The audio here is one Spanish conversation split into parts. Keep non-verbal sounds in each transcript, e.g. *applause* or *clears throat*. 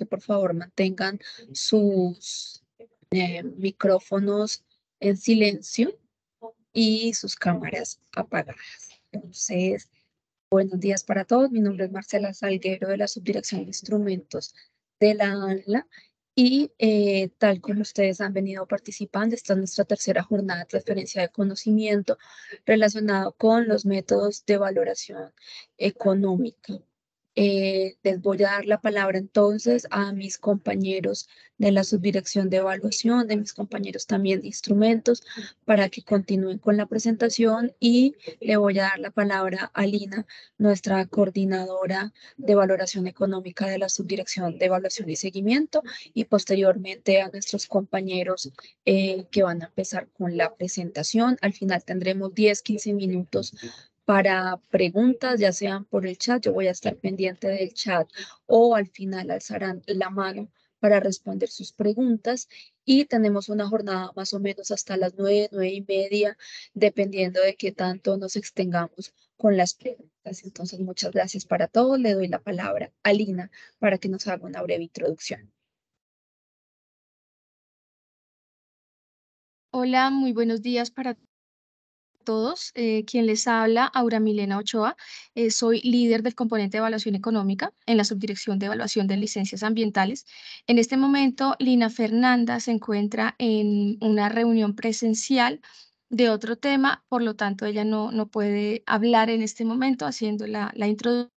que por favor mantengan sus eh, micrófonos en silencio y sus cámaras apagadas. Entonces, buenos días para todos. Mi nombre es Marcela Salguero de la Subdirección de Instrumentos de la ANLA y eh, tal como ustedes han venido participando, esta es nuestra tercera jornada de transferencia de conocimiento relacionado con los métodos de valoración económica. Eh, les voy a dar la palabra entonces a mis compañeros de la subdirección de evaluación, de mis compañeros también de instrumentos, para que continúen con la presentación y le voy a dar la palabra a Lina, nuestra coordinadora de valoración económica de la subdirección de evaluación y seguimiento, y posteriormente a nuestros compañeros eh, que van a empezar con la presentación. Al final tendremos 10, 15 minutos para preguntas, ya sean por el chat, yo voy a estar pendiente del chat o al final alzarán la mano para responder sus preguntas y tenemos una jornada más o menos hasta las nueve, nueve y media, dependiendo de qué tanto nos extengamos con las preguntas. Entonces, muchas gracias para todos. Le doy la palabra a Lina para que nos haga una breve introducción. Hola, muy buenos días para todos todos, eh, quien les habla, Aura Milena Ochoa. Eh, soy líder del componente de evaluación económica en la subdirección de evaluación de licencias ambientales. En este momento, Lina Fernanda se encuentra en una reunión presencial de otro tema, por lo tanto, ella no, no puede hablar en este momento haciendo la, la introducción.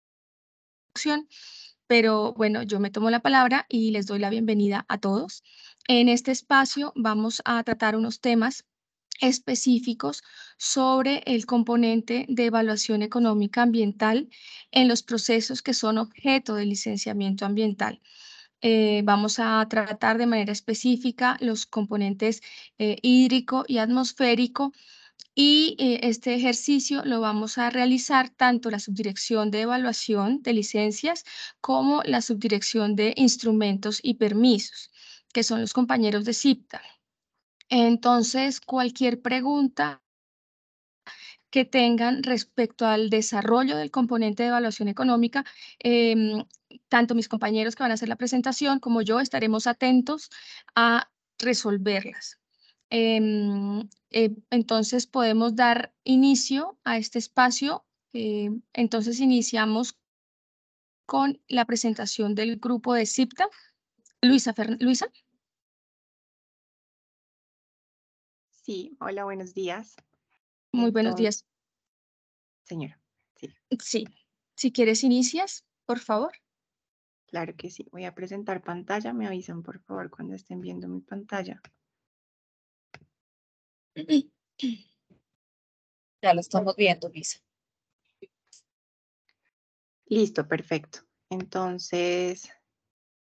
Pero bueno, yo me tomo la palabra y les doy la bienvenida a todos. En este espacio vamos a tratar unos temas específicos sobre el componente de evaluación económica ambiental en los procesos que son objeto de licenciamiento ambiental. Eh, vamos a tratar de manera específica los componentes eh, hídrico y atmosférico y eh, este ejercicio lo vamos a realizar tanto la subdirección de evaluación de licencias como la subdirección de instrumentos y permisos, que son los compañeros de CIPTA. Entonces, cualquier pregunta que tengan respecto al desarrollo del componente de evaluación económica, em, tanto mis compañeros que van a hacer la presentación como yo estaremos atentos a resolverlas. Em, eh, entonces podemos dar inicio a este espacio. Eh, entonces iniciamos con la presentación del grupo de CIPTA. Luisa, Luisa. Sí, hola, buenos días. Muy buenos días. Señora, sí. Sí, si quieres inicias, por favor. Claro que sí, voy a presentar pantalla, me avisan por favor cuando estén viendo mi pantalla. *clears throat* Ya lo estamos viendo, Lisa. Listo, perfecto. Entonces,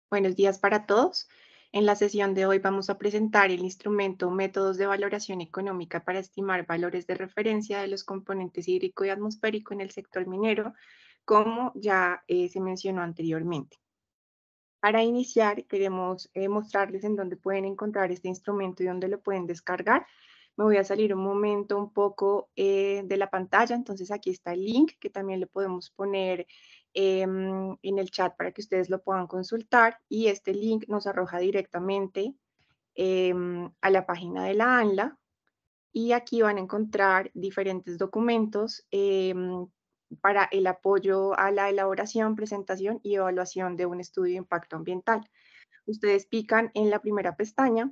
buenos días para todos. En la sesión de hoy vamos a presentar el instrumento Métodos de Valoración Económica para estimar valores de referencia de los componentes hídrico y atmosférico en el sector minero, como ya eh, se mencionó anteriormente. Para iniciar, queremos eh, mostrarles en dónde pueden encontrar este instrumento y dónde lo pueden descargar. Me voy a salir un momento un poco eh, de la pantalla, entonces aquí está el link que también le podemos poner Em, en el chat para que ustedes lo puedan consultar y este link nos arroja directamente em, a la página de la ANLA y aquí van a encontrar diferentes documentos em, para el apoyo a la elaboración, presentación y evaluación de un estudio de impacto ambiental. Ustedes pican en la primera pestaña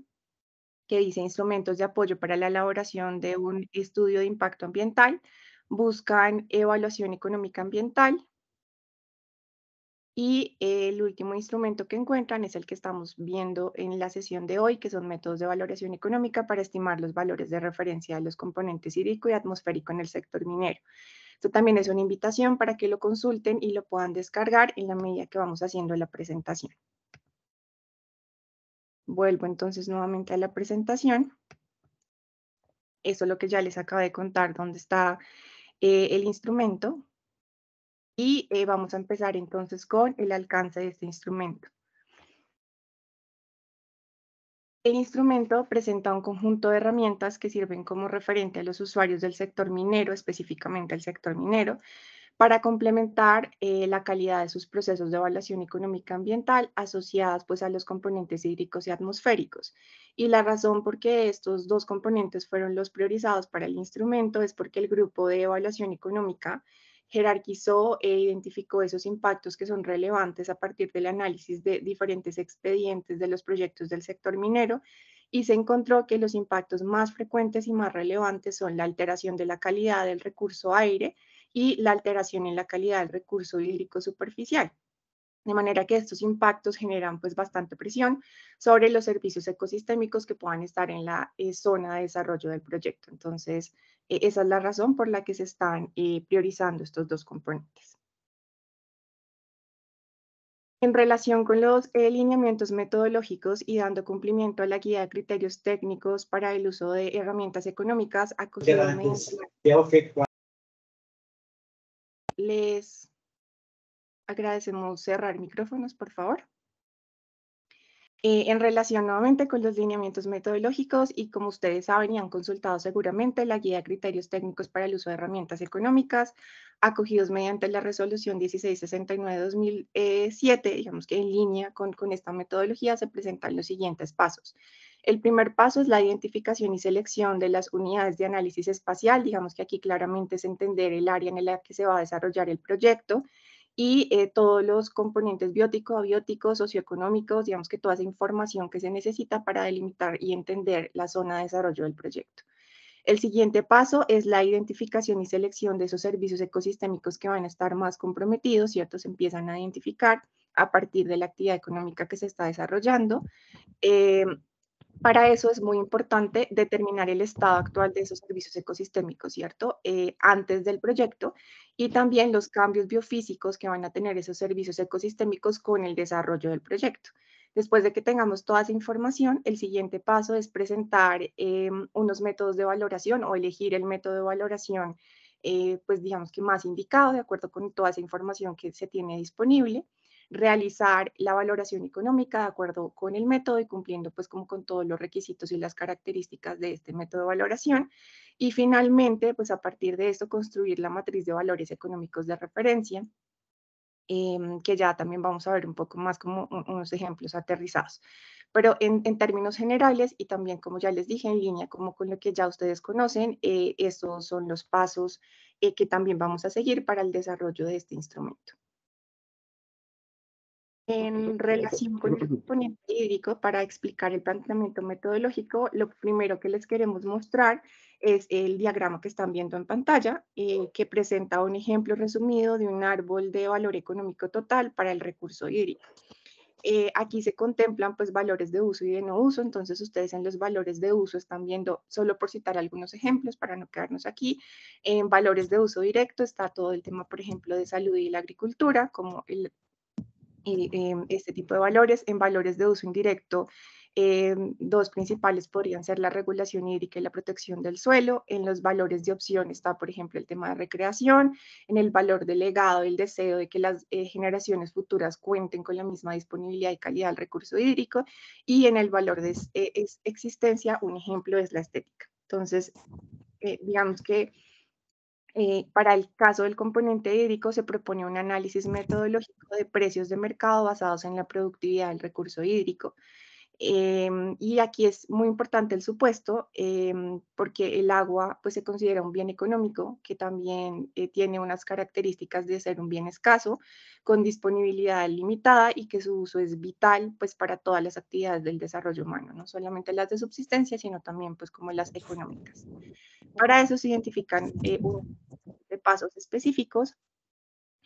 que dice instrumentos de apoyo para la elaboración de un estudio de impacto ambiental, buscan evaluación económica ambiental, y el último instrumento que encuentran es el que estamos viendo en la sesión de hoy, que son métodos de valoración económica para estimar los valores de referencia de los componentes hídrico y atmosférico en el sector minero. Esto también es una invitación para que lo consulten y lo puedan descargar en la medida que vamos haciendo la presentación. Vuelvo entonces nuevamente a la presentación. Eso es lo que ya les acabo de contar, dónde está eh, el instrumento, y eh, vamos a empezar entonces con el alcance de este instrumento. El instrumento presenta un conjunto de herramientas que sirven como referente a los usuarios del sector minero, específicamente el sector minero, para complementar eh, la calidad de sus procesos de evaluación económica ambiental asociadas pues, a los componentes hídricos y atmosféricos. Y la razón por qué estos dos componentes fueron los priorizados para el instrumento es porque el grupo de evaluación económica jerarquizó e identificó esos impactos que son relevantes a partir del análisis de diferentes expedientes de los proyectos del sector minero y se encontró que los impactos más frecuentes y más relevantes son la alteración de la calidad del recurso aire y la alteración en la calidad del recurso hídrico superficial. De manera que estos impactos generan pues bastante presión sobre los servicios ecosistémicos que puedan estar en la eh, zona de desarrollo del proyecto. Entonces, e-, esa es la razón por la que se están eh, priorizando estos dos componentes. En relación con los eh, lineamientos metodológicos y dando cumplimiento a la guía de criterios técnicos para el uso de herramientas económicas, acusado les Agradecemos cerrar micrófonos, por favor. Eh, en relación nuevamente con los lineamientos metodológicos y como ustedes saben y han consultado seguramente, la guía de criterios técnicos para el uso de herramientas económicas acogidos mediante la resolución 1669-2007, eh, digamos que en línea con, con esta metodología, se presentan los siguientes pasos. El primer paso es la identificación y selección de las unidades de análisis espacial, digamos que aquí claramente es entender el área en la que se va a desarrollar el proyecto, y eh, todos los componentes bióticos, abióticos, socioeconómicos, digamos que toda esa información que se necesita para delimitar y entender la zona de desarrollo del proyecto. El siguiente paso es la identificación y selección de esos servicios ecosistémicos que van a estar más comprometidos, ¿cierto? Se empiezan a identificar a partir de la actividad económica que se está desarrollando. Em, para eso es muy importante determinar el estado actual de esos servicios ecosistémicos, ¿cierto? Eh, antes del proyecto y también los cambios biofísicos que van a tener esos servicios ecosistémicos con el desarrollo del proyecto. Después de que tengamos toda esa información, el siguiente paso es presentar eh, unos métodos de valoración o elegir el método de valoración, eh, pues digamos que más indicado, de acuerdo con toda esa información que se tiene disponible realizar la valoración económica de acuerdo con el método y cumpliendo pues como con todos los requisitos y las características de este método de valoración. Y finalmente, pues a partir de esto, construir la matriz de valores económicos de referencia, em, que ya también vamos a ver un poco más como unos ejemplos aterrizados. Pero en, términos generales y también, como ya les dije, en línea como con lo que ya ustedes conocen, eh, estos son los pasos eh, que también vamos a seguir para el desarrollo de este instrumento. En relación con el componente hídrico, para explicar el planteamiento metodológico, lo primero que les queremos mostrar es el diagrama que están viendo en pantalla, eh, que presenta un ejemplo resumido de un árbol de valor económico total para el recurso hídrico. Eh, aquí se contemplan pues valores de uso y de no uso, entonces ustedes en los valores de uso están viendo, solo por citar algunos ejemplos para no quedarnos aquí, en valores de uso directo está todo el tema, por ejemplo, de salud y la agricultura, como el Em, este tipo de valores. En valores de uso indirecto, em, dos principales podrían ser la regulación hídrica y la protección del suelo. En los valores de opción está, por ejemplo, el tema de recreación. En el valor de legado, el deseo de que las eh, generaciones futuras cuenten con la misma disponibilidad y calidad del recurso hídrico. Y en el valor de eh, existencia, un ejemplo es la estética. Entonces, eh, digamos que eh, para el caso del componente hídrico se propone un análisis metodológico de precios de mercado basados en la productividad del recurso hídrico. Em, y aquí es muy importante el supuesto, em, porque el agua pues, se considera un bien económico que también eh, tiene unas características de ser un bien escaso, con disponibilidad limitada y que su uso es vital pues, para todas las actividades del desarrollo humano, no solamente las de subsistencia, sino también pues, como las económicas. Para eso se identifican eh, de pasos específicos.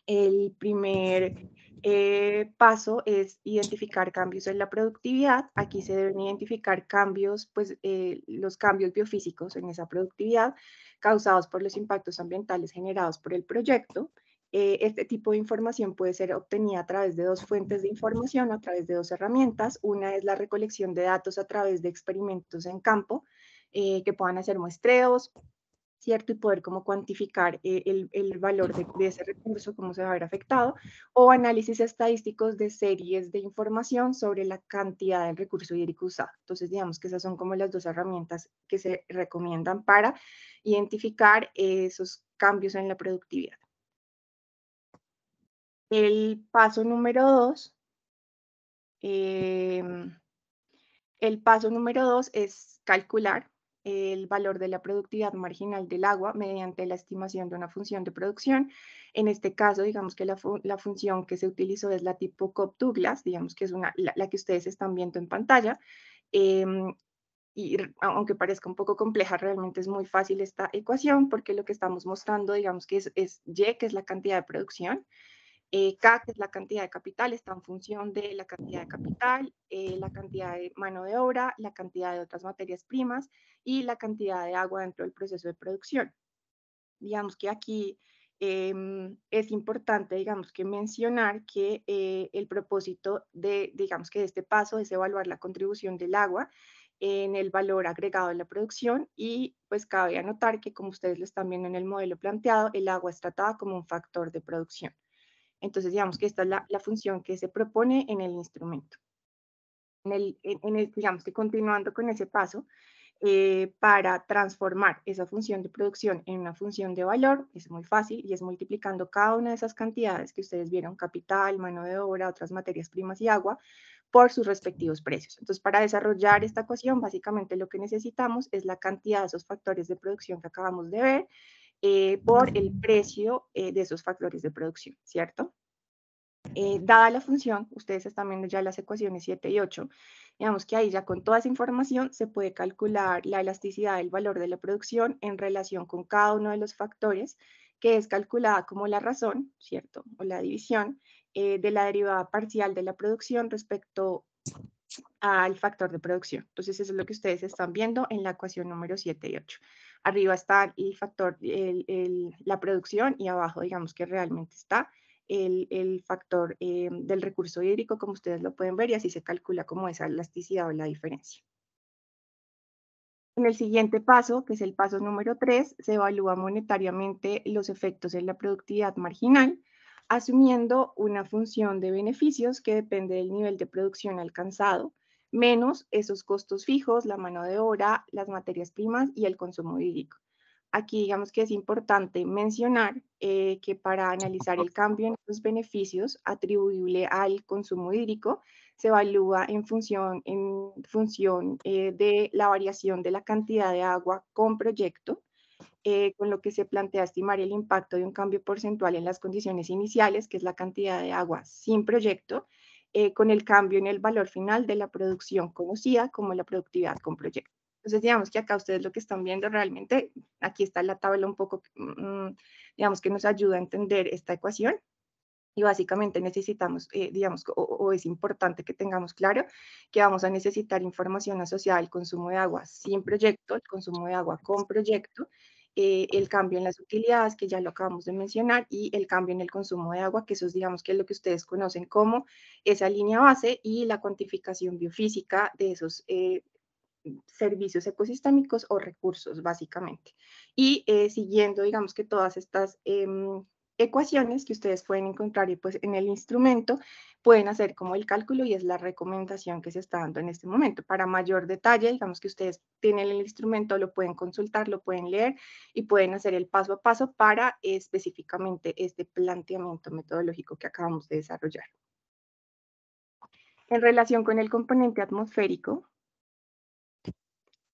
El primer eh, paso es identificar cambios en la productividad. Aquí se deben identificar cambios, pues eh, los cambios biofísicos en esa productividad causados por los impactos ambientales generados por el proyecto. Eh, este tipo de información puede ser obtenida a través de dos fuentes de información, a través de dos herramientas. Una es la recolección de datos a través de experimentos en campo, eh, que puedan hacer muestreos, y poder como cuantificar eh, el, valor de, ese recurso, cómo se va a ver afectado, o análisis estadísticos de series de información sobre la cantidad del recurso hídrico usado. Entonces, digamos que esas son como las dos herramientas que se recomiendan para identificar esos cambios en la productividad. El paso número dos, em, el paso número dos es calcular el valor de la productividad marginal del agua mediante la estimación de una función de producción. En este caso, digamos que la, función que se utilizó es la tipo Cobb-Douglas, digamos que es la, que ustedes están viendo en pantalla. Em, y aunque parezca un poco compleja, realmente es muy fácil esta ecuación porque lo que estamos mostrando, digamos que es, es Y, que es la cantidad de producción, eh, CAC es la cantidad de capital, está en función de la cantidad de capital, eh, la cantidad de mano de obra, la cantidad de otras materias primas y la cantidad de agua dentro del proceso de producción. Digamos que aquí em, es importante, digamos que mencionar que eh, el propósito de, digamos que de este paso es evaluar la contribución del agua en el valor agregado de la producción y pues cabe anotar que como ustedes lo están viendo en el modelo planteado, el agua es tratada como un factor de producción. Entonces, digamos que esta es la, función que se propone en el instrumento. En el, digamos que continuando con ese paso, eh, para transformar esa función de producción en una función de valor, es muy fácil y es multiplicando cada una de esas cantidades que ustedes vieron, capital, mano de obra, otras materias primas y agua, por sus respectivos precios. Entonces, para desarrollar esta ecuación, básicamente lo que necesitamos es la cantidad de esos factores de producción que acabamos de ver eh, por el precio eh, de esos factores de producción, ¿cierto? Eh, dada la función, ustedes están viendo ya las ecuaciones 7 y 8, digamos que ahí ya con toda esa información se puede calcular la elasticidad del valor de la producción en relación con cada uno de los factores, que es calculada como la razón, ¿cierto? O la división de la derivada parcial de la producción respecto al factor de producción. Entonces, eso es lo que ustedes están viendo en la ecuación número 7 y 8 arriba está el factor, la producción y abajo digamos que realmente está el, factor eh, del recurso hídrico, como ustedes lo pueden ver, y así se calcula como esa elasticidad o la diferencia. En el siguiente paso, que es el paso número 3, se evalúa monetariamente los efectos en la productividad marginal, asumiendo una función de beneficios que depende del nivel de producción alcanzado menos esos costos fijos, la mano de obra, las materias primas y el consumo hídrico. Aquí digamos que es importante mencionar eh, que para analizar el cambio en los beneficios atribuible al consumo hídrico, se evalúa en función, en función eh, de la variación de la cantidad de agua con proyecto, eh, con lo que se plantea estimar el impacto de un cambio porcentual en las condiciones iniciales, que es la cantidad de agua sin proyecto, eh, con el cambio en el valor final de la producción conocida como la productividad con proyecto. Entonces, digamos que acá ustedes lo que están viendo realmente, aquí está la tabla un poco, mm, digamos, que nos ayuda a entender esta ecuación. Y básicamente necesitamos, eh, digamos, o, o, es importante que tengamos claro que vamos a necesitar información asociada al consumo de agua sin proyecto, el consumo de agua con proyecto, eh, el cambio en las utilidades, que ya lo acabamos de mencionar, y el cambio en el consumo de agua, que eso es, digamos, que es lo que ustedes conocen como esa línea base y la cuantificación biofísica de esos eh, servicios ecosistémicos o recursos, básicamente. Y eh, siguiendo, digamos, que todas estas em, ecuaciones que ustedes pueden encontrar y pues en el instrumento pueden hacer como el cálculo y es la recomendación que se está dando en este momento. Para mayor detalle, digamos que ustedes tienen el instrumento, lo pueden consultar, lo pueden leer y pueden hacer el paso a paso para específicamente este planteamiento metodológico que acabamos de desarrollar. En relación con el componente atmosférico,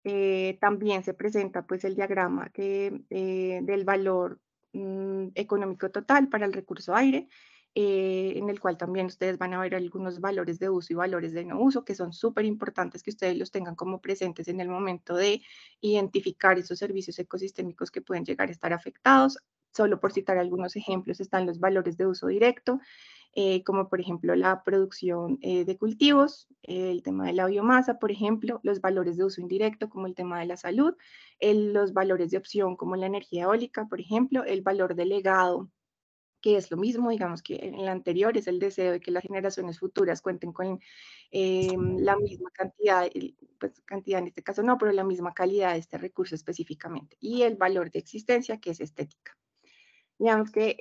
eh, también se presenta pues el diagrama que, eh, del valor Mm, económico total para el recurso aire, eh, en el cual también ustedes van a ver algunos valores de uso y valores de no uso, que son súper importantes que ustedes los tengan como presentes en el momento de identificar esos servicios ecosistémicos que pueden llegar a estar afectados. Solo por citar algunos ejemplos están los valores de uso directo, eh, como por ejemplo la producción eh, de cultivos, eh, el tema de la biomasa, por ejemplo, los valores de uso indirecto, como el tema de la salud, los valores de opción, como la energía eólica, por ejemplo, el valor delegado, que es lo mismo, digamos que en el anterior es el deseo de que las generaciones futuras cuenten con la misma cantidad, pues cantidad en este caso no, pero la misma calidad de este recurso específicamente. Y el valor de existencia, que es estética. Digamos que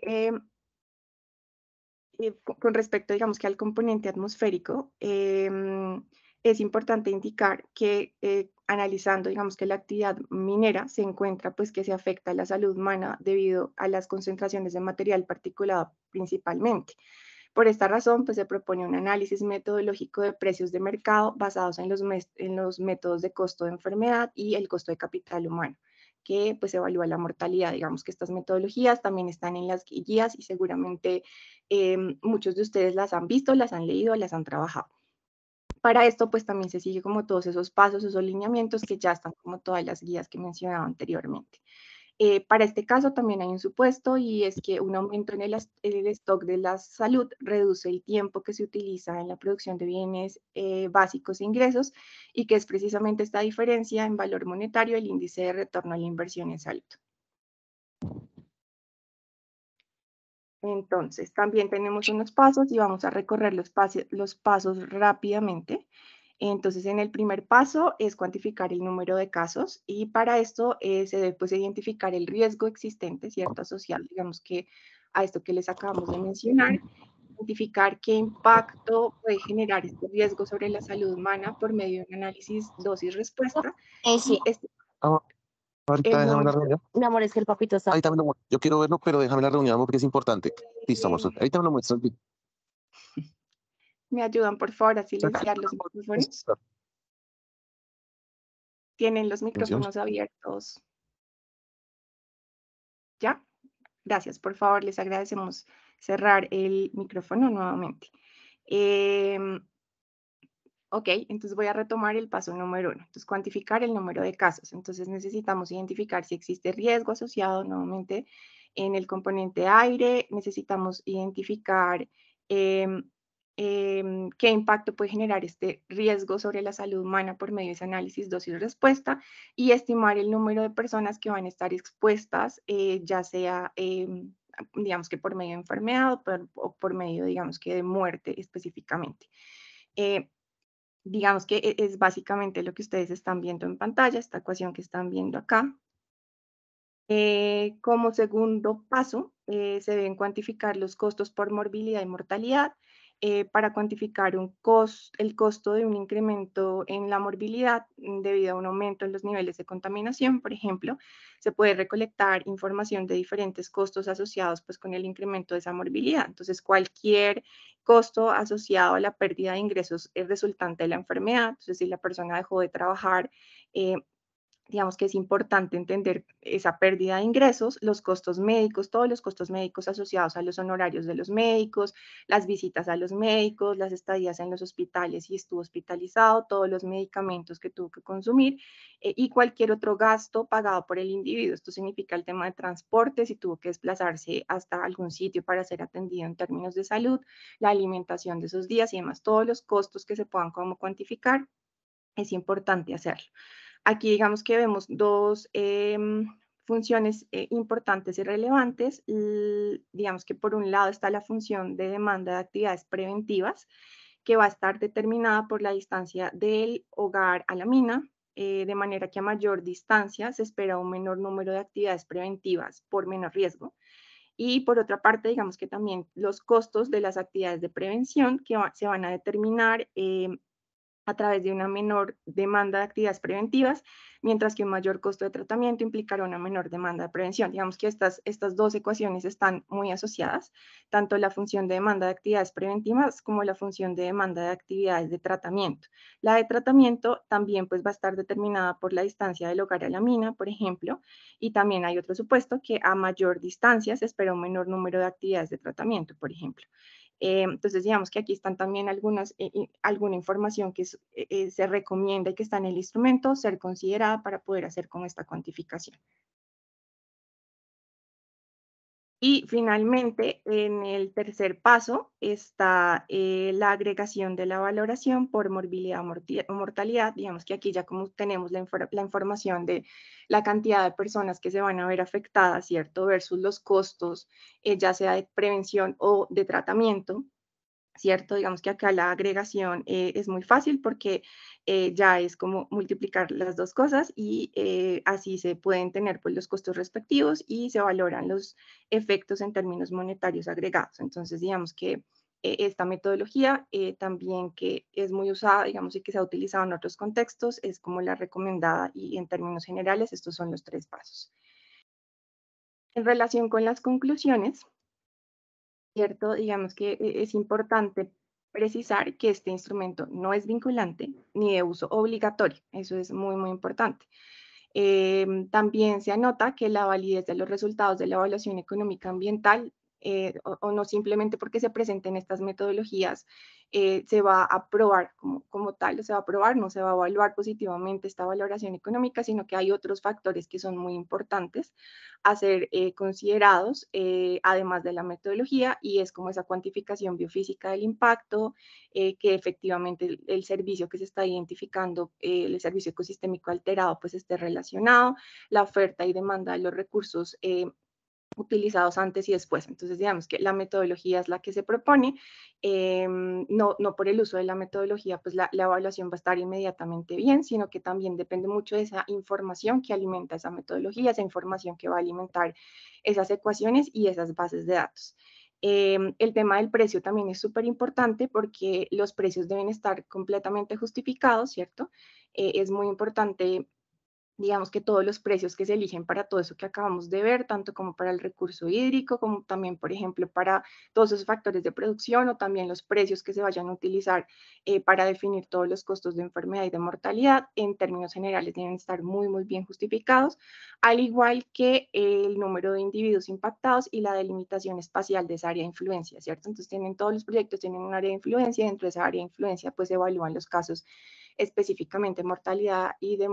eh, con respecto, digamos que al componente atmosférico, em, es importante indicar que eh, analizando, digamos que la actividad minera se encuentra pues que se afecta a la salud humana debido a las concentraciones de material particulado principalmente. Por esta razón, pues se propone un análisis metodológico de precios de mercado basados en los métodos de costo de enfermedad y el costo de capital humano que pues evalúa la mortalidad. Digamos que estas metodologías también están en las guías y seguramente em, muchos de ustedes las han visto, las han leído, las han trabajado. Para esto pues también se sigue como todos esos pasos, esos lineamientos que ya están como todas las guías que mencionaba anteriormente. Eh, para este caso también hay un supuesto y es que un aumento en el, stock de la salud reduce el tiempo que se utiliza en la producción de bienes eh, básicos e ingresos y que es precisamente esta diferencia en valor monetario el índice de retorno a la inversión en salud. Entonces, también tenemos unos pasos y vamos a recorrer los pasos rápidamente. Entonces, en el primer paso es cuantificar el número de casos y para esto eh, se debe pues, identificar el riesgo existente, ¿cierto? Asociado, digamos que a esto que les acabamos de mencionar, identificar qué impacto puede generar este riesgo sobre la salud humana por medio de un análisis dosis-respuesta. Sí. Este ah, ahorita déjame la reunión. Mi amor, es que el papito está. Ahí también lo, yo quiero verlo, pero déjame la reunión porque es importante. Listo, amor. Ahí también lo muestro. ¿Me ayudan, por favor, a silenciar los micrófonos? Tienen los micrófonos abiertos. ¿Ya? Gracias, por favor, les agradecemos cerrar el micrófono nuevamente. Em, ok, entonces voy a retomar el paso número uno. Entonces, cuantificar el número de casos. Entonces, necesitamos identificar si existe riesgo asociado nuevamente en el componente aire. Necesitamos identificar em, Em, qué impacto puede generar este riesgo sobre la salud humana por medio de ese análisis dosis-respuesta y estimar el número de personas que van a estar expuestas, eh, ya sea, em, digamos que por medio de enfermedad o por, o por, medio, digamos que de muerte específicamente. Eh, digamos que e, es básicamente lo que ustedes están viendo en pantalla, esta ecuación que están viendo acá. Eh, como segundo paso, se deben cuantificar los costos por morbilidad y mortalidad eh, para cuantificar un el costo de un incremento en la morbilidad mm, debido a un aumento en los niveles de contaminación, por ejemplo, se puede recolectar información de diferentes costos asociados pues, con el incremento de esa morbilidad. Entonces, cualquier costo asociado a la pérdida de ingresos es resultante de la enfermedad. Entonces, si la persona dejó de trabajar, eh, digamos que es importante entender esa pérdida de ingresos, los costos médicos, todos los costos médicos asociados a los honorarios de los médicos, las visitas a los médicos, las estadías en los hospitales si estuvo hospitalizado, todos los medicamentos que tuvo que consumir eh, y cualquier otro gasto pagado por el individuo. Esto significa el tema de transporte, si tuvo que desplazarse hasta algún sitio para ser atendido en términos de salud, la alimentación de esos días y demás, todos los costos que se puedan como cuantificar, es importante hacerlo. Aquí digamos que vemos dos em, funciones eh, importantes y relevantes. digamos que por un lado está la función de demanda de actividades preventivas, que va a estar determinada por la distancia del hogar a la mina, eh, de manera que a mayor distancia se espera un menor número de actividades preventivas por menor riesgo. Y por otra parte, digamos que también los costos de las actividades de prevención que se van a determinar em, a través de una menor demanda de actividades preventivas, mientras que un mayor costo de tratamiento implicará una menor demanda de prevención. Digamos que estas, estas dos ecuaciones están muy asociadas, tanto la función de demanda de actividades preventivas como la función de demanda de actividades de tratamiento. La de tratamiento también pues, va a estar determinada por la distancia del hogar a la mina, por ejemplo, y también hay otro supuesto que a mayor distancia se espera un menor número de actividades de tratamiento, por ejemplo. Eh, entonces, digamos que aquí están también algunas, eh, alguna información que eh, se recomienda y que está en el instrumento, ser considerada para poder hacer con esta cuantificación. Y finalmente, en el tercer paso está eh, la agregación de la valoración por morbilidad o mortalidad. Digamos que aquí ya como tenemos la, información de la cantidad de personas que se van a ver afectadas, ¿cierto? Versus los costos, eh, ya sea de prevención o de tratamiento. ¿cierto? Digamos que acá la agregación eh, es muy fácil porque eh, ya es como multiplicar las dos cosas y eh, así se pueden tener pues, los costos respectivos y se valoran los efectos en términos monetarios agregados. Entonces, digamos que esta metodología también que es muy usada, digamos, y que se ha utilizado en otros contextos, es como la recomendada y en términos generales estos son los tres pasos. En relación con las conclusiones, digamos que eh, es importante precisar que este instrumento no es vinculante ni de uso obligatorio. Eso es muy, muy importante. Em, también se anota que la validez de los resultados de la evaluación económica ambiental eh, o, no simplemente porque se presenten estas metodologías, eh, se va a probar como, como tal, se va a probar, no se va a evaluar positivamente esta valoración económica, sino que hay otros factores que son muy importantes a ser eh, considerados, además de la metodología, y es como esa cuantificación biofísica del impacto, que efectivamente el, el, servicio que se está identificando, el servicio ecosistémico alterado, pues esté relacionado, la oferta y demanda de los recursos utilizados antes y después. Entonces, digamos que la metodología es la que se propone, em, no, no por el uso de la metodología, pues la, evaluación va a estar inmediatamente bien, sino que también depende mucho de esa información que alimenta esa metodología, esa información que va a alimentar esas ecuaciones y esas bases de datos. Em, el tema del precio también es súper importante porque los precios deben estar completamente justificados, ¿cierto? Eh, es muy importante digamos que todos los precios que se eligen para todo eso que acabamos de ver, tanto como para el recurso hídrico, como también, por ejemplo, para todos esos factores de producción o también los precios que se vayan a utilizar eh, para definir todos los costos de enfermedad y de mortalidad, en términos generales deben estar muy, muy bien justificados, al igual que el número de individuos impactados y la delimitación espacial de esa área de influencia, ¿cierto? Entonces tienen todos los proyectos, tienen un área de influencia, dentro de esa área de influencia pues se evalúan los casos específicamente mortalidad y de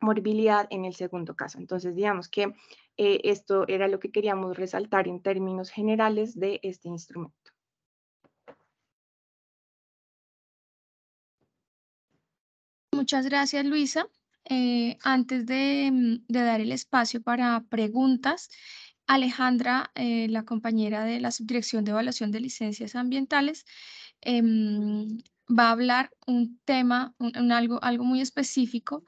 morbilidad en el segundo caso. Entonces, digamos que eh, esto era lo que queríamos resaltar en términos generales de este instrumento. Muchas gracias, Luisa. Eh, antes mm, de, dar el espacio para preguntas, Alejandra, eh, la compañera de la Subdirección de Evaluación de Licencias Ambientales, em, va a hablar un tema, algo muy específico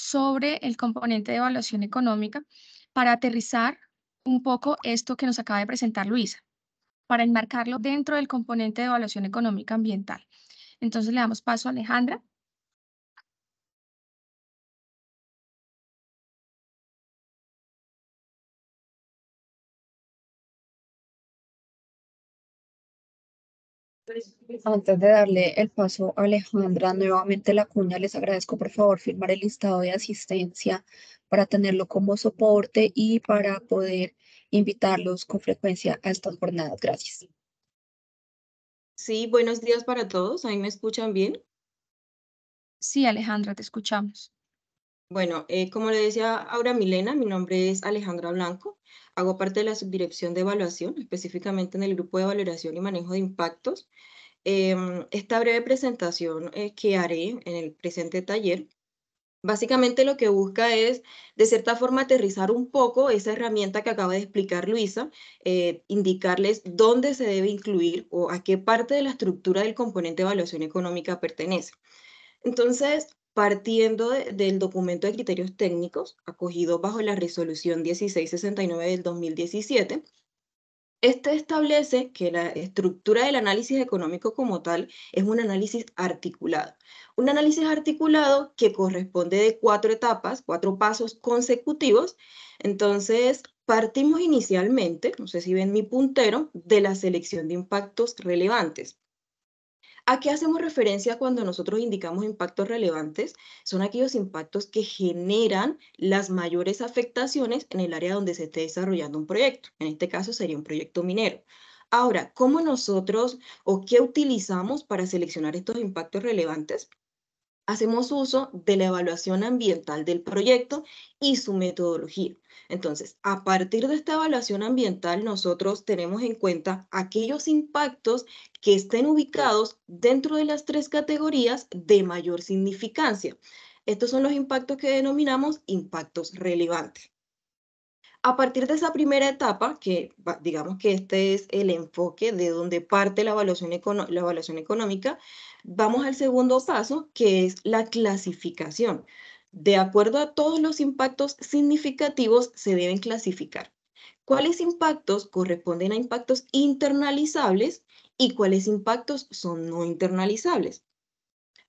sobre el componente de evaluación económica para aterrizar un poco esto que nos acaba de presentar Luisa, para enmarcarlo dentro del componente de evaluación económica ambiental. Entonces le damos paso a Alejandra Antes de darle el paso a Alejandra, nuevamente la cuña, les agradezco por favor firmar el listado de asistencia para tenerlo como soporte y para poder invitarlos con frecuencia a estas jornadas. Gracias. Sí, buenos días para todos. ¿Ahí me escuchan bien? Sí, Alejandra, te escuchamos. Bueno, eh, como le decía ahora Milena, mi nombre es Alejandra Blanco. Hago parte de la subdirección de evaluación, específicamente en el grupo de valoración y manejo de impactos. Em, esta breve presentación eh, que haré en el presente taller, básicamente lo que busca es, de cierta forma, aterrizar un poco esa herramienta que acaba de explicar Luisa, eh, indicarles dónde se debe incluir o a qué parte de la estructura del componente de evaluación económica pertenece. Entonces, partiendo del documento de criterios técnicos acogido bajo la resolución 1669 del 2017. Este establece que la estructura del análisis económico como tal es un análisis articulado. Un análisis articulado que corresponde de cuatro etapas, cuatro pasos consecutivos. Entonces, partimos inicialmente, no sé si ven mi puntero, de la selección de impactos relevantes. ¿A qué hacemos referencia cuando nosotros indicamos impactos relevantes? Son aquellos impactos que generan las mayores afectaciones en el área donde se esté desarrollando un proyecto. En este caso sería un proyecto minero. Ahora, ¿cómo nosotros o qué utilizamos para seleccionar estos impactos relevantes? hacemos uso de la evaluación ambiental del proyecto y su metodología. Entonces, a partir de esta evaluación ambiental, nosotros tenemos en cuenta aquellos impactos que estén ubicados dentro de las tres categorías de mayor significancia. Estos son los impactos que denominamos impactos relevantes. A partir de esa primera etapa, que digamos que este es el enfoque de donde parte la evaluación, la evaluación económica, Vamos al segundo paso, que es la clasificación. De acuerdo a todos los impactos significativos, se deben clasificar. ¿Cuáles impactos corresponden a impactos internalizables y cuáles impactos son no internalizables?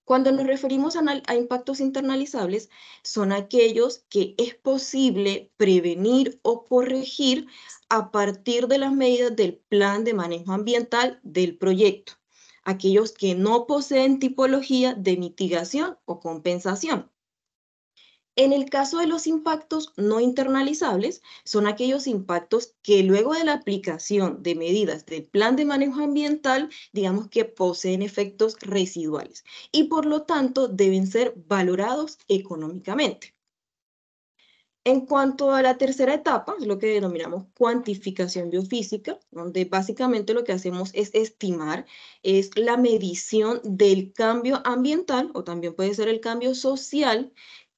Cuando nos referimos a, impactos internalizables, son aquellos que es posible prevenir o corregir a partir de las medidas del plan de manejo ambiental del proyecto aquellos que no poseen tipología de mitigación o compensación. En el caso de los impactos no internalizables, son aquellos impactos que luego de la aplicación de medidas del plan de manejo ambiental, digamos que poseen efectos residuales y por lo tanto deben ser valorados económicamente. En cuanto a la tercera etapa, es lo que denominamos cuantificación biofísica, donde básicamente lo que hacemos es estimar, es la medición del cambio ambiental o también puede ser el cambio social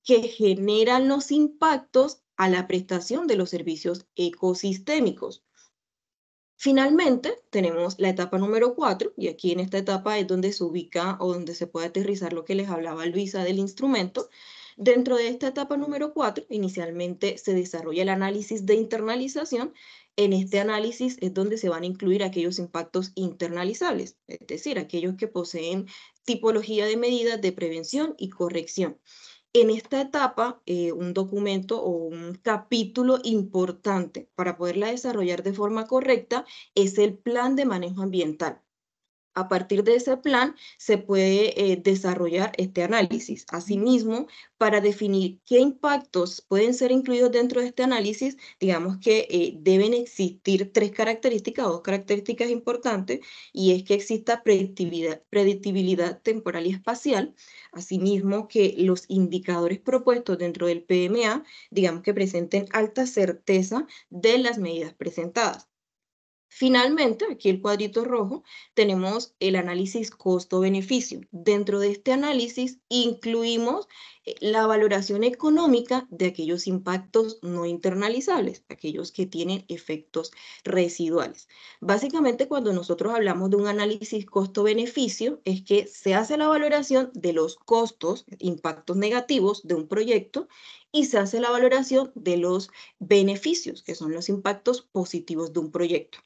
que generan los impactos a la prestación de los servicios ecosistémicos. Finalmente, tenemos la etapa número cuatro, y aquí en esta etapa es donde se ubica o donde se puede aterrizar lo que les hablaba Luisa del instrumento, Dentro de esta etapa número 4, inicialmente se desarrolla el análisis de internalización. En este análisis es donde se van a incluir aquellos impactos internalizables, es decir, aquellos que poseen tipología de medidas de prevención y corrección. En esta etapa, eh, un documento o un capítulo importante para poderla desarrollar de forma correcta es el plan de manejo ambiental a partir de ese plan se puede eh, desarrollar este análisis. Asimismo, para definir qué impactos pueden ser incluidos dentro de este análisis, digamos que eh, deben existir tres características, dos características importantes, y es que exista predictibilidad temporal y espacial. Asimismo, que los indicadores propuestos dentro del PMA, digamos que presenten alta certeza de las medidas presentadas. Finalmente, aquí el cuadrito rojo, tenemos el análisis costo-beneficio. Dentro de este análisis incluimos eh, la valoración económica de aquellos impactos no internalizables, aquellos que tienen efectos residuales. Básicamente, cuando nosotros hablamos de un análisis costo-beneficio, es que se hace la valoración de los costos, impactos negativos de un proyecto y se hace la valoración de los beneficios, que son los impactos positivos de un proyecto.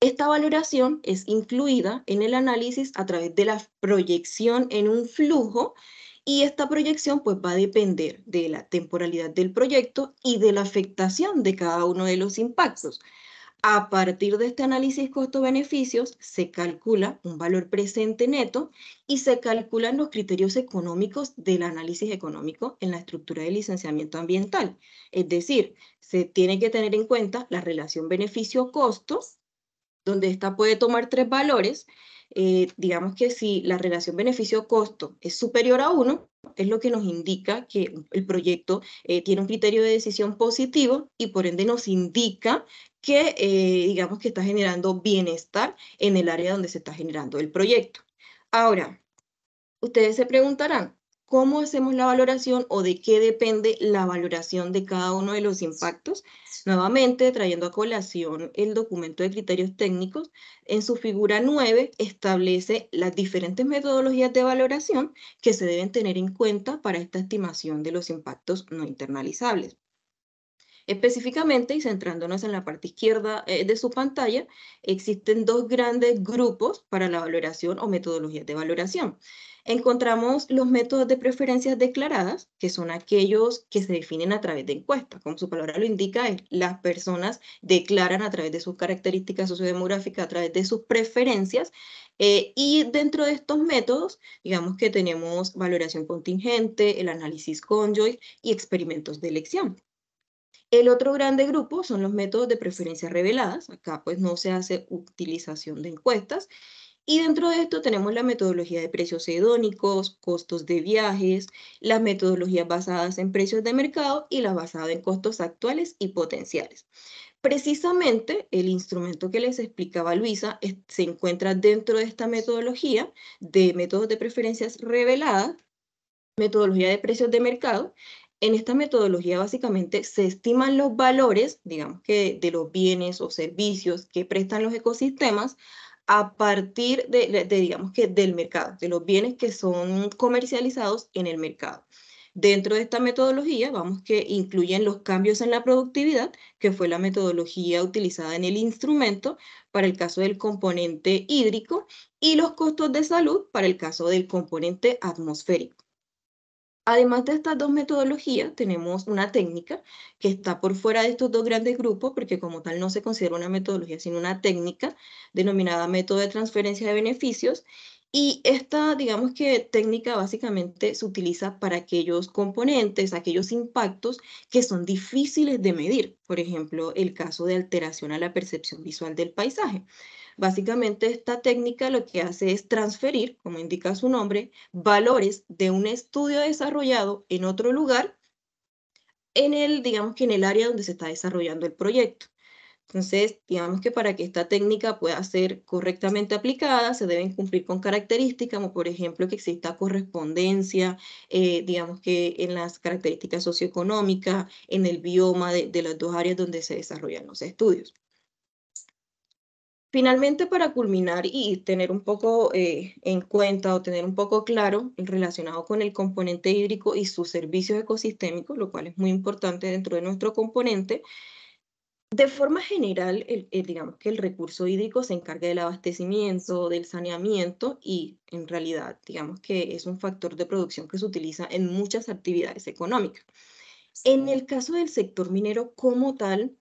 Esta valoración es incluida en el análisis a través de la proyección en un flujo y esta proyección pues va a depender de la temporalidad del proyecto y de la afectación de cada uno de los impactos. A partir de este análisis costo-beneficios se calcula un valor presente neto y se calculan los criterios económicos del análisis económico en la estructura de licenciamiento ambiental. Es decir, se tiene que tener en cuenta la relación beneficio-costos donde esta puede tomar tres valores, eh, digamos que si la relación beneficio-costo es superior a uno es lo que nos indica que el proyecto eh, tiene un criterio de decisión positivo y por ende nos indica que, eh, digamos, que está generando bienestar en el área donde se está generando el proyecto. Ahora, ustedes se preguntarán, cómo hacemos la valoración o de qué depende la valoración de cada uno de los impactos. Nuevamente, trayendo a colación el documento de criterios técnicos, en su figura 9 establece las diferentes metodologías de valoración que se deben tener en cuenta para esta estimación de los impactos no internalizables. Específicamente, y centrándonos en la parte izquierda eh, de su pantalla, existen dos grandes grupos para la valoración o metodologías de valoración. Encontramos los métodos de preferencias declaradas, que son aquellos que se definen a través de encuestas. Como su palabra lo indica, las personas declaran a través de sus características sociodemográficas, a través de sus preferencias, eh, y dentro de estos métodos, digamos que tenemos valoración contingente, el análisis conjoint y experimentos de elección. El otro grande grupo son los métodos de preferencias reveladas. Acá pues no se hace utilización de encuestas. Y dentro de esto tenemos la metodología de precios hedónicos, costos de viajes, las metodologías basadas en precios de mercado y las basadas en costos actuales y potenciales. Precisamente el instrumento que les explicaba Luisa se encuentra dentro de esta metodología de métodos de preferencias reveladas, metodología de precios de mercado, en esta metodología básicamente se estiman los valores, digamos que de los bienes o servicios que prestan los ecosistemas a partir de, digamos que del mercado, de los bienes que son comercializados en el mercado. Dentro de esta metodología, vamos que incluyen los cambios en la productividad, que fue la metodología utilizada en el instrumento para el caso del componente hídrico, y los costos de salud para el caso del componente atmosférico. Además de estas dos metodologías, tenemos una técnica que está por fuera de estos dos grandes grupos, porque como tal no se considera una metodología, sino una técnica denominada método de transferencia de beneficios. Y esta, digamos que técnica básicamente se utiliza para aquellos componentes, aquellos impactos que son difíciles de medir. Por ejemplo, el caso de alteración a la percepción visual del paisaje. Básicamente esta técnica lo que hace es transferir, como indica su nombre, valores de un estudio desarrollado en otro lugar, en el, digamos que en el área donde se está desarrollando el proyecto. Entonces, digamos que para que esta técnica pueda ser correctamente aplicada, se deben cumplir con características como, por ejemplo, que exista correspondencia, eh, digamos que en las características socioeconómicas, en el bioma de las dos áreas donde se desarrollan los estudios. Finalmente, para culminar y tener un poco eh, en cuenta o tener un poco claro relacionado con el componente hídrico y sus servicios ecosistémicos, lo cual es muy importante dentro de nuestro componente, de forma general, digamos que el recurso hídrico se encarga del abastecimiento, del saneamiento y en realidad, digamos que es un factor de producción que se utiliza en muchas actividades económicas. En el caso del sector minero como tal,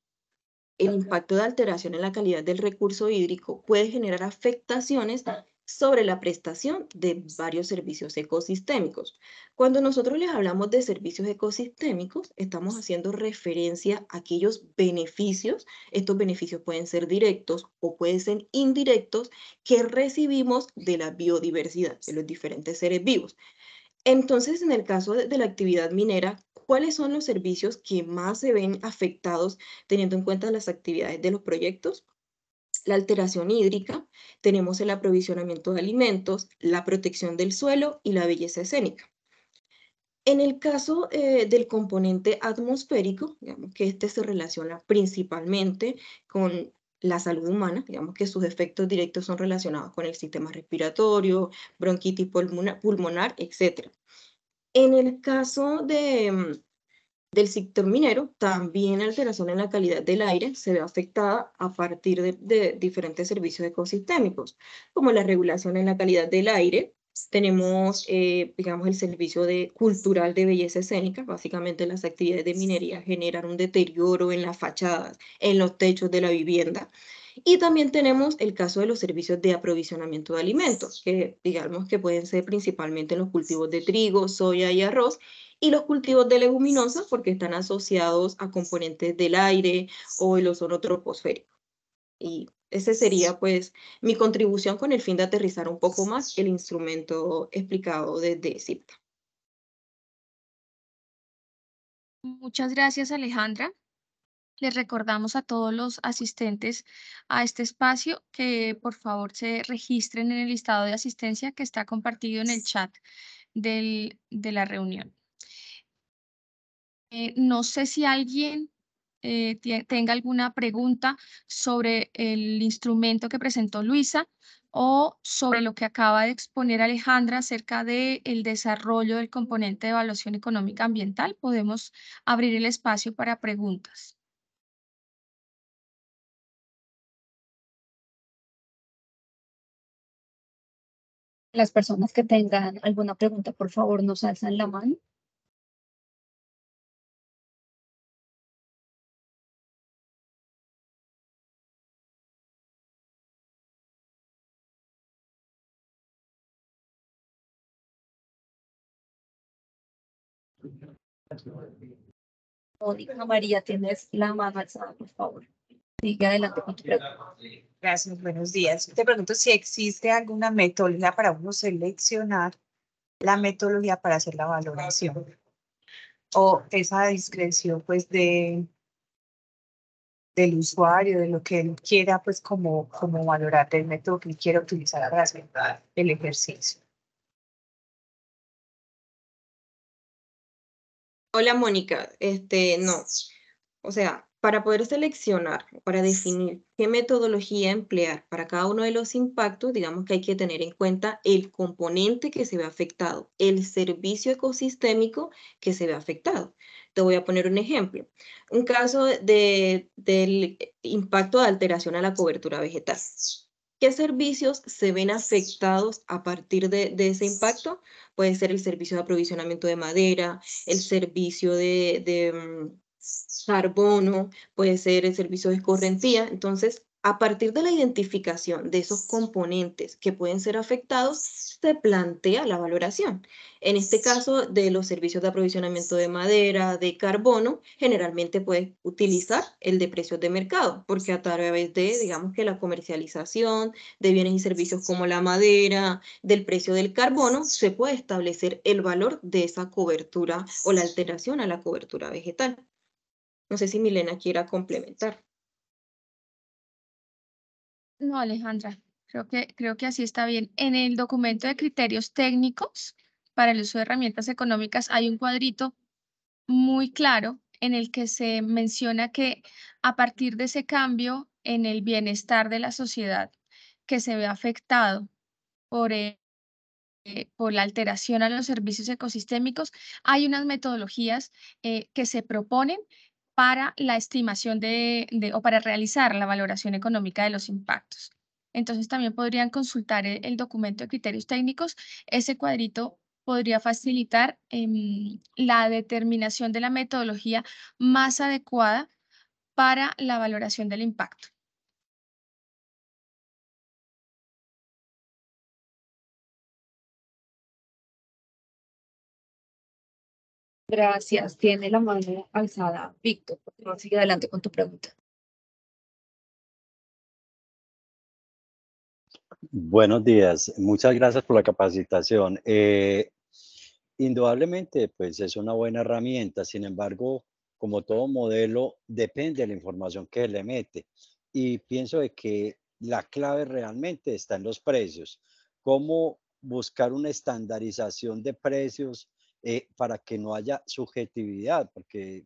el impacto de alteración en la calidad del recurso hídrico puede generar afectaciones sobre la prestación de varios servicios ecosistémicos. Cuando nosotros les hablamos de servicios ecosistémicos, estamos haciendo referencia a aquellos beneficios. Estos beneficios pueden ser directos o pueden ser indirectos que recibimos de la biodiversidad, de los diferentes seres vivos. Entonces, en el caso de, la actividad minera, ¿cuáles son los servicios que más se ven afectados teniendo en cuenta las actividades de los proyectos? la alteración hídrica, tenemos el aprovisionamiento de alimentos, la protección del suelo y la belleza escénica. En el caso eh, del componente atmosférico, que este se relaciona principalmente con la salud humana, digamos que sus efectos directos son relacionados con el sistema respiratorio, bronquitis pulmonar, etc. En el caso de, mm, del sector minero, también alteración en la calidad del aire se ve afectada a partir de diferentes servicios ecosistémicos, como la regulación en la calidad del aire, pues, tenemos, eh, digamos, el servicio de, cultural de belleza escénica. Básicamente las actividades de minería generan un deterioro en las fachadas, en los techos de la vivienda. Y también tenemos el caso de los servicios de aprovisionamiento de alimentos, que digamos que pueden ser principalmente los cultivos de trigo, soya y arroz, y los cultivos de leguminosas porque están asociados a componentes del aire o el ozono troposférico. Y ese sería pues mi contribución con el fin de aterrizar un poco más el instrumento explicado desde CIPTA. Muchas gracias Alejandra. Les recordamos a todos los asistentes a este espacio que por favor se registren en el listado de asistencia que está compartido en el chat de la reunión. Eh, no sé si alguien eh, tenga alguna pregunta sobre el instrumento que presentó Luisa o sobre lo que acaba de exponer Alejandra acerca del desarrollo del componente de evaluación económica ambiental, podemos abrir el espacio para preguntas. Las personas que tengan alguna pregunta, por favor, nos alzan la mano. Pues, oh, María, tienes la mano alzada, por favor. Sigue adelante con tu Gracias, buenos días. Te pregunto si existe alguna metodología para uno seleccionar la metodología para hacer la valoración o esa discreción pues de del usuario, de lo que él quiera pues como, como valorar el método que quiera utilizar para hacer el ejercicio. Hola Mónica, este, no. O sea, para poder seleccionar, para definir qué metodología emplear para cada uno de los impactos, digamos que hay que tener en cuenta el componente que se ve afectado, el servicio ecosistémico que se ve afectado. Te voy a poner un ejemplo. Un caso de, del impacto de alteración a la cobertura vegetal. ¿Qué servicios se ven afectados a partir de, ese impacto? Puede ser el servicio de aprovisionamiento de madera, el servicio de, mm, carbono, puede ser el servicio de escorrentía. Entonces, a partir de la identificación de esos componentes que pueden ser afectados, se plantea la valoración. En este caso, de los servicios de aprovisionamiento de madera, de carbono, generalmente puedes utilizar el de precios de mercado, porque a través de, digamos que la comercialización de bienes y servicios como la madera, del precio del carbono, se puede establecer el valor de esa cobertura o la alteración a la cobertura vegetal. No sé si Milena quiera complementar. No, Alejandra, creo que, creo que así está bien. En el documento de criterios técnicos para el uso de herramientas económicas hay un cuadrito muy claro en el que se menciona que a partir de ese cambio en el bienestar de la sociedad que se ve afectado por, eh, la alteración a los servicios ecosistémicos, hay unas metodologías eh, que se proponen para la estimación de, o para realizar la valoración económica de los impactos. Entonces también podrían consultar e, el, documento de criterios técnicos. Ese cuadrito podría facilitar em, la determinación de la metodología más adecuada para la valoración del impacto. Gracias. Tiene la mano alzada. Víctor, por sigue adelante con tu pregunta. Buenos días. Muchas gracias por la capacitación. Eh, indudablemente, pues es una buena herramienta. Sin embargo, como todo modelo, depende de la información que le mete. Y pienso de que la clave realmente está en los precios. ¿Cómo buscar una estandarización de precios eh, para que no haya subjetividad, porque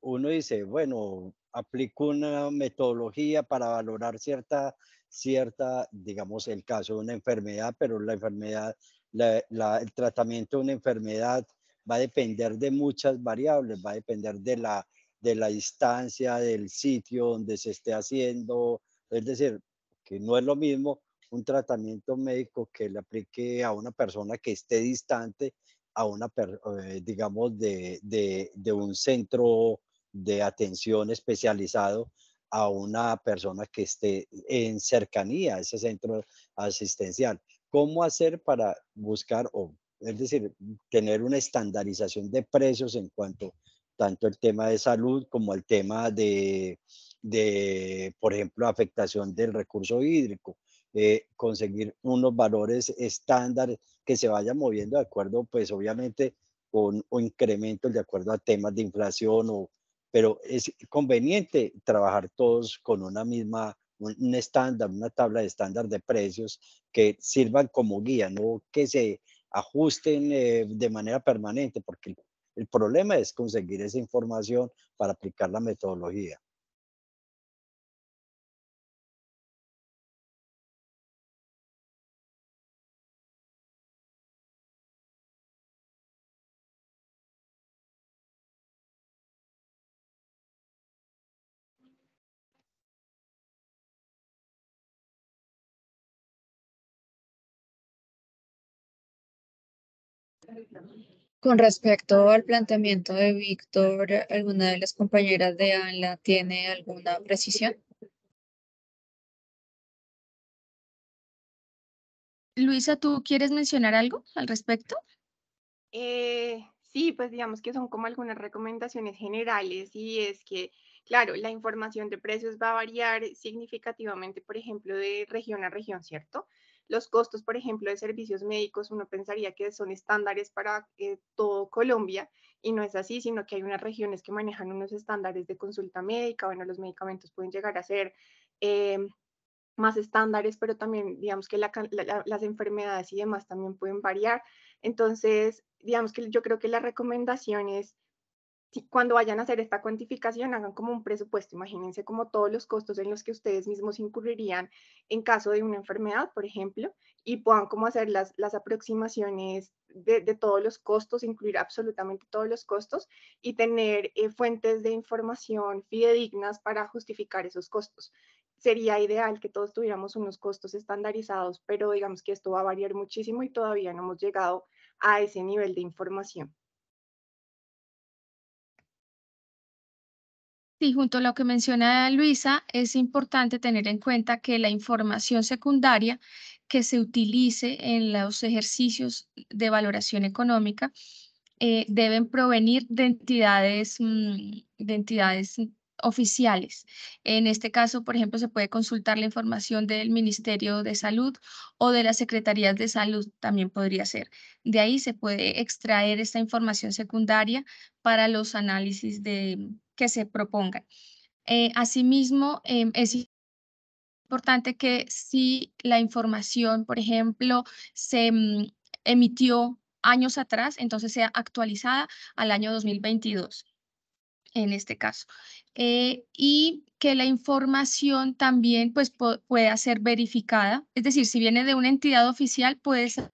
uno dice, bueno, aplico una metodología para valorar cierta, cierta, digamos, el caso de una enfermedad, pero la enfermedad, el tratamiento de una enfermedad va a depender de muchas variables, va a depender de la, de la distancia, del sitio donde se esté haciendo, es decir, que no es lo mismo un tratamiento médico que le aplique a una persona que esté distante a una, eh, digamos, de, un centro de atención especializado a una persona que esté en cercanía a ese centro asistencial. ¿Cómo hacer para buscar o, es decir, tener una estandarización de precios en cuanto tanto el tema de salud como el tema de, por ejemplo, afectación del recurso hídrico? Eh, conseguir unos valores estándar que se vaya moviendo de acuerdo, pues obviamente, con o incrementos de acuerdo a temas de inflación, o, pero es conveniente trabajar todos con una misma, un, estándar, una tabla de estándar de precios que sirvan como guía, no que se ajusten eh, de manera permanente, porque el problema es conseguir esa información para aplicar la metodología. Con respecto al planteamiento de Víctor, ¿alguna de las compañeras de ANLA tiene alguna precisión? Luisa, ¿tú quieres mencionar algo al respecto? Eh, sí, pues digamos que son como algunas recomendaciones generales y es que, claro, la información de precios va a variar significativamente, por ejemplo, de región a región, ¿cierto? Los costos, por ejemplo, de servicios médicos, uno pensaría que son estándares para eh, todo Colombia y no es así, sino que hay unas regiones que manejan unos estándares de consulta médica. Bueno, los medicamentos pueden llegar a ser em, más estándares, pero también digamos que las enfermedades y demás también pueden variar. Entonces, digamos que yo creo que la recomendación es cuando vayan a hacer esta cuantificación, hagan como un presupuesto, imagínense como todos los costos en los que ustedes mismos incurrirían en caso de una enfermedad, por ejemplo, y puedan como hacer las, aproximaciones de, todos los costos, incluir absolutamente todos los costos y tener eh, fuentes de información fidedignas para justificar esos costos. Sería ideal que todos tuviéramos unos costos estandarizados, pero digamos que esto va a variar muchísimo y todavía no hemos llegado a ese nivel de información. Sí, junto a lo que menciona Luisa, es importante tener en cuenta que la información secundaria que se utilice en los ejercicios de valoración económica eh, deben provenir de entidades, mm, de entidades oficiales. En este caso, por ejemplo, se puede consultar la información del Ministerio de Salud o de las Secretarías de Salud, también podría ser. De ahí se puede extraer esta información secundaria para los análisis de, que se propongan. Eh, asimismo, em, es importante que si la información, por ejemplo, se mm, emitió años atrás, entonces sea actualizada al año 2022, en este caso. Eh, y que la información también pues, pueda ser verificada, es decir, si viene de una entidad oficial, puede ser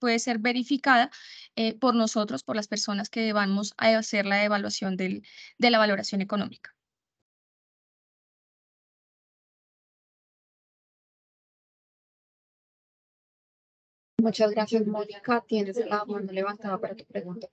puede ser verificada eh, por nosotros, por las personas que vamos a hacer la evaluación de la valoración económica. Muchas gracias, Mónica. Tienes la mano levantada para tu pregunta,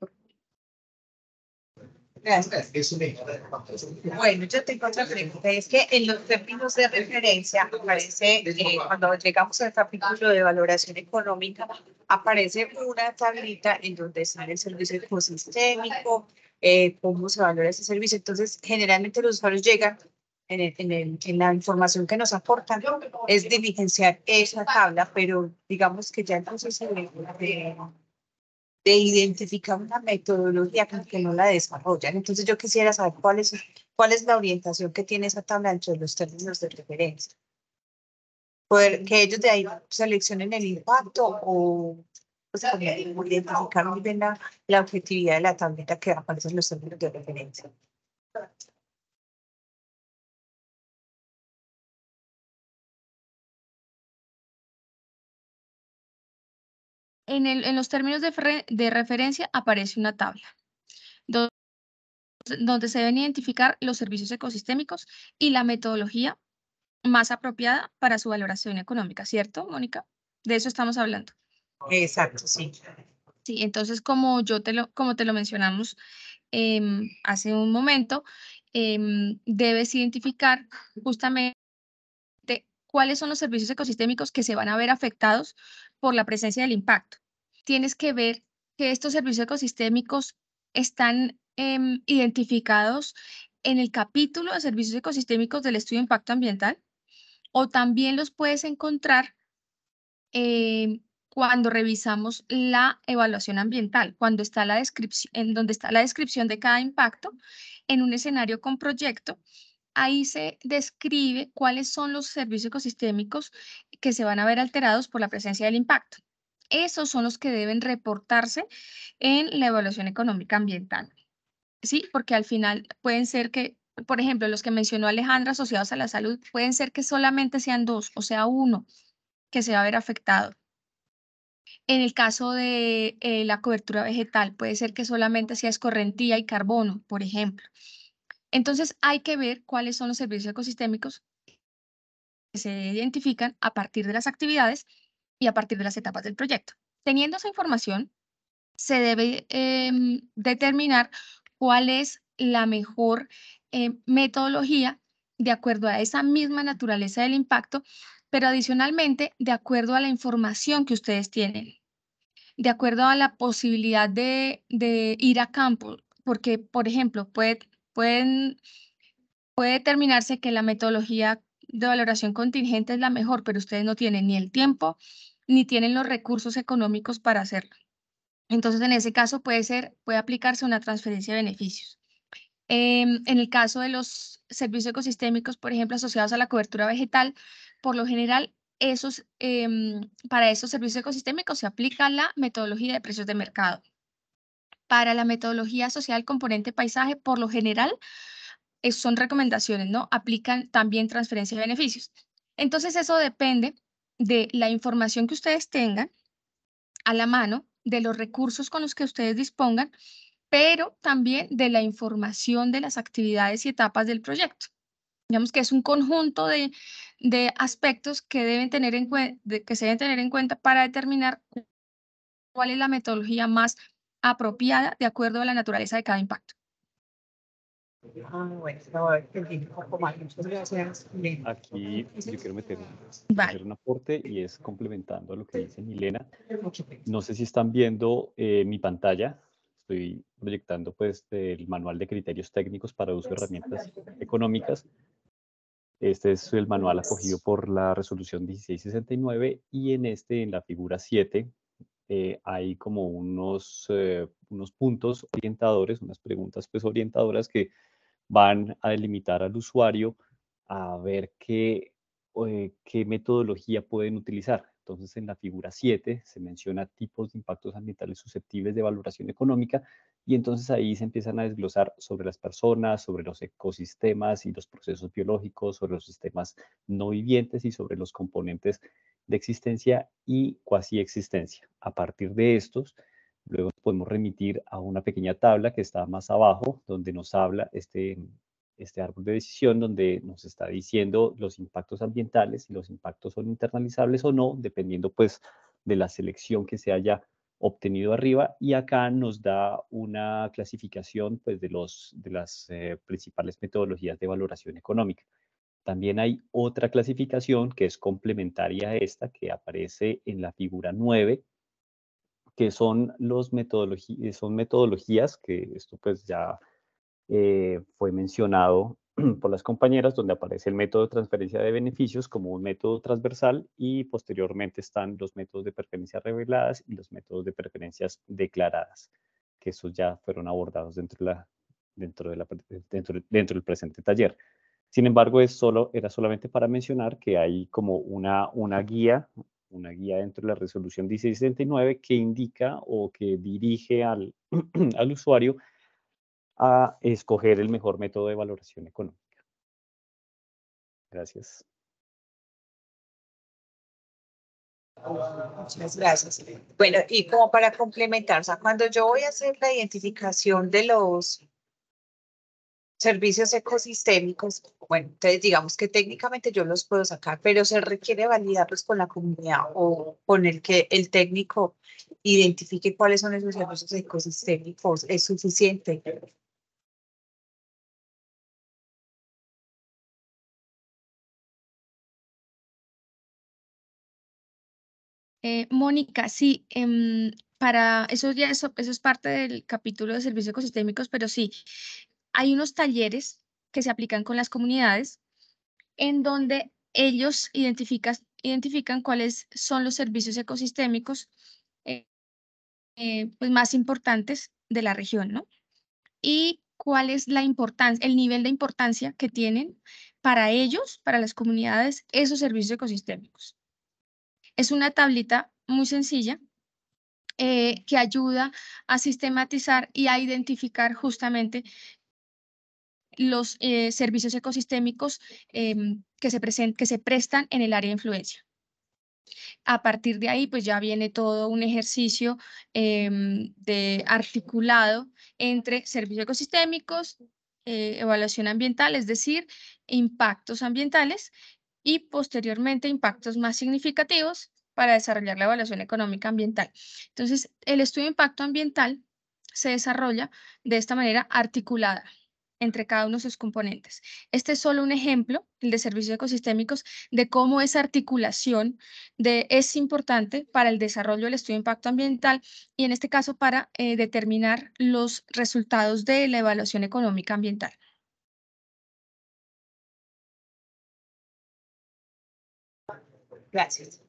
Bueno, yo tengo otra pregunta. Es que en los términos de referencia, aparece, eh, cuando llegamos al capítulo de valoración económica, aparece una tablita en donde sale el servicio ecosistémico, eh, cómo se valora ese servicio. Entonces, generalmente los usuarios llegan en, en, en, la información que nos aportan, es diligenciar esa tabla, pero digamos que ya entonces de, de, de identificar una metodología que no la desarrollan. Entonces, yo quisiera saber cuál es, cuál es la orientación que tiene esa tabla entre los términos de referencia que ellos de ahí seleccionen el impacto o, o sea, identificar muy bien la, objetividad de la tableta que da los términos de referencia. En, el, en los términos de, de, referencia aparece una tabla donde, donde se deben identificar los servicios ecosistémicos y la metodología más apropiada para su valoración económica, ¿cierto, Mónica? De eso estamos hablando. Exacto, sí. Sí, entonces como yo te lo, como te lo mencionamos em, hace un momento, em, debes identificar justamente cuáles son los servicios ecosistémicos que se van a ver afectados por la presencia del impacto. Tienes que ver que estos servicios ecosistémicos están em, identificados en el capítulo de servicios ecosistémicos del estudio de impacto ambiental o también los puedes encontrar em, cuando revisamos la evaluación ambiental, cuando está la descripción, en donde está la descripción de cada impacto en un escenario con proyecto. Ahí se describe cuáles son los servicios ecosistémicos que se van a ver alterados por la presencia del impacto. Esos son los que deben reportarse en la evaluación económica ambiental. Sí, porque al final pueden ser que por ejemplo, los que mencionó Alejandra asociados a la salud, pueden ser que solamente sean dos, o sea, uno que se va a ver afectado. En el caso de eh, la cobertura vegetal, puede ser que solamente sea escorrentía y carbono, por ejemplo. Entonces, hay que ver cuáles son los servicios ecosistémicos que se identifican a partir de las actividades y a partir de las etapas del proyecto. Teniendo esa información, se debe em, determinar cuál es la mejor eh, metodología de acuerdo a esa misma naturaleza del impacto, pero adicionalmente de acuerdo a la información que ustedes tienen, de acuerdo a la posibilidad de, de ir a campo, porque, por ejemplo, puede, pueden, puede determinarse que la metodología de valoración contingente es la mejor, pero ustedes no tienen ni el tiempo ni tienen los recursos económicos para hacerlo. Entonces, en ese caso puede ser, puede aplicarse una transferencia de beneficios. Em, en el caso de los servicios ecosistémicos, por ejemplo, asociados a la cobertura vegetal, por lo general, esos, em, para esos servicios ecosistémicos se aplica la metodología de precios de mercado. Para la metodología social componente paisaje, por lo general, son recomendaciones, ¿no? Aplican también transferencia de beneficios. Entonces, eso depende de la información que ustedes tengan a la mano, de los recursos con los que ustedes dispongan pero también de la información de las actividades y etapas del proyecto. Digamos que es un conjunto de, de aspectos que, deben tener en que se deben tener en cuenta para determinar cuál es la metodología más apropiada de acuerdo a la naturaleza de cada impacto. Ah, Aquí yo quiero meter, hacer un aporte y es complementando a lo que dice Milena. No sé si están viendo eh, mi pantalla estoy proyectando pues el manual de criterios técnicos para uso de herramientas económicas. Este es el manual acogido por la resolución 1669 y en este, en la figura 7, eh, hay como unos, eh, unos puntos orientadores, unas preguntas pues orientadoras que van a delimitar al usuario a ver qué, eh, qué metodología pueden utilizar. Entonces, en la figura 7 se menciona tipos de impactos ambientales susceptibles de valoración económica y entonces ahí se empiezan a desglosar sobre las personas, sobre los ecosistemas y los procesos biológicos, sobre los sistemas no vivientes y sobre los componentes de existencia y cuasi existencia. A partir de estos, luego podemos remitir a una pequeña tabla que está más abajo, donde nos habla este este árbol de decisión donde nos está diciendo los impactos ambientales, y los impactos son internalizables o no, dependiendo pues de la selección que se haya obtenido arriba y acá nos da una clasificación pues de, los, de las eh, principales metodologías de valoración económica. También hay otra clasificación que es complementaria a esta que aparece en la figura 9 que son, los son metodologías que esto pues ya eh, fue mencionado *clears throat* por las compañeras, donde aparece el método de transferencia de beneficios como un método transversal y posteriormente están los métodos de preferencias reveladas y los métodos de preferencias declaradas, que esos ya fueron abordados dentro, del presente taller. Sin embargo, es solo, era solamente para mencionar que hay como una, guía, una guía dentro de la resolución 1679 que indica o que dirige al *clears throat* usuario a escoger el mejor método de valoración económica. Gracias. Muchas gracias. Bueno, y como para complementar, o sea, cuando yo voy a hacer la identificación de los servicios ecosistémicos, bueno, entonces digamos que técnicamente yo los puedo sacar, pero se requiere validarlos pues, con la comunidad o con el que el técnico identifique cuáles son esos servicios ecosistémicos, es suficiente. Eh, Mónica, sí, em, para eso ya eso, es parte del capítulo de servicios ecosistémicos, pero sí, hay unos talleres que se aplican con las comunidades en donde ellos identifican, cuáles son los servicios ecosistémicos eh, eh, pues más importantes de la región, ¿no? Y cuál es la importancia, el nivel de importancia que tienen para ellos, para las comunidades, esos servicios ecosistémicos. Es una tablita muy sencilla eh, que ayuda a sistematizar y a identificar justamente los eh, servicios ecosistémicos em, que, se que se prestan en el área de influencia. A partir de ahí, pues ya viene todo un ejercicio em, de articulado entre servicios ecosistémicos, eh, evaluación ambiental, es decir, impactos ambientales y posteriormente impactos más significativos para desarrollar la evaluación económica ambiental. Entonces, el estudio de impacto ambiental se desarrolla de esta manera articulada entre cada uno de sus componentes. Este es solo un ejemplo, el de servicios ecosistémicos, de cómo esa articulación de, es importante para el desarrollo del estudio de impacto ambiental y en este caso para eh, determinar los resultados de la evaluación económica ambiental. Gracias.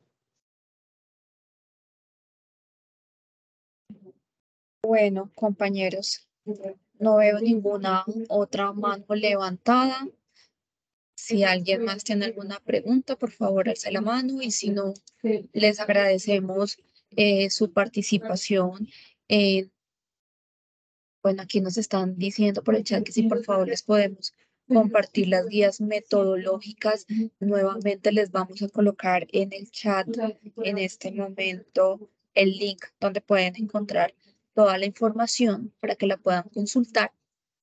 Bueno, compañeros, no veo ninguna otra mano levantada. Si alguien más tiene alguna pregunta, por favor, alce la mano y si no, les agradecemos eh, su participación. bueno, aquí nos están diciendo por el chat que sí, por favor les podemos compartir las guías metodológicas. Nuevamente les vamos a colocar en el chat en este momento el link donde pueden encontrar toda la información para que la puedan consultar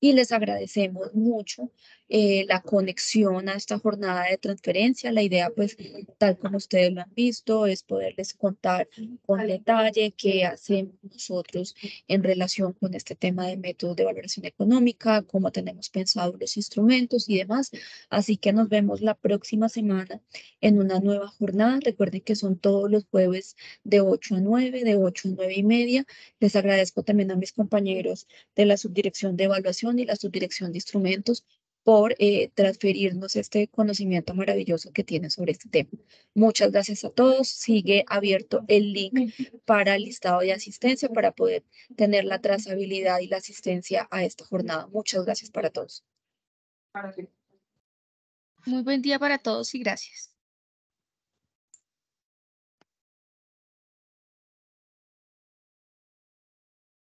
y les agradecemos mucho eh, la conexión a esta jornada de transferencia. La idea, pues, tal como ustedes lo han visto, es poderles contar con detalle qué hacemos nosotros en relación con este tema de métodos de valoración económica, cómo tenemos pensado los instrumentos y demás. Así que nos vemos la próxima semana en una nueva jornada. Recuerden que son todos los jueves de 8 a 9, de 8 a 9 y media. Les agradezco también a mis compañeros de la Subdirección de Evaluación y la subdirección de instrumentos por eh, transferirnos este conocimiento maravilloso que tiene sobre este tema. Muchas gracias a todos. Sigue abierto el link para el listado de asistencia para poder tener la trazabilidad y la asistencia a esta jornada. Muchas gracias para todos. Muy buen día para todos y gracias.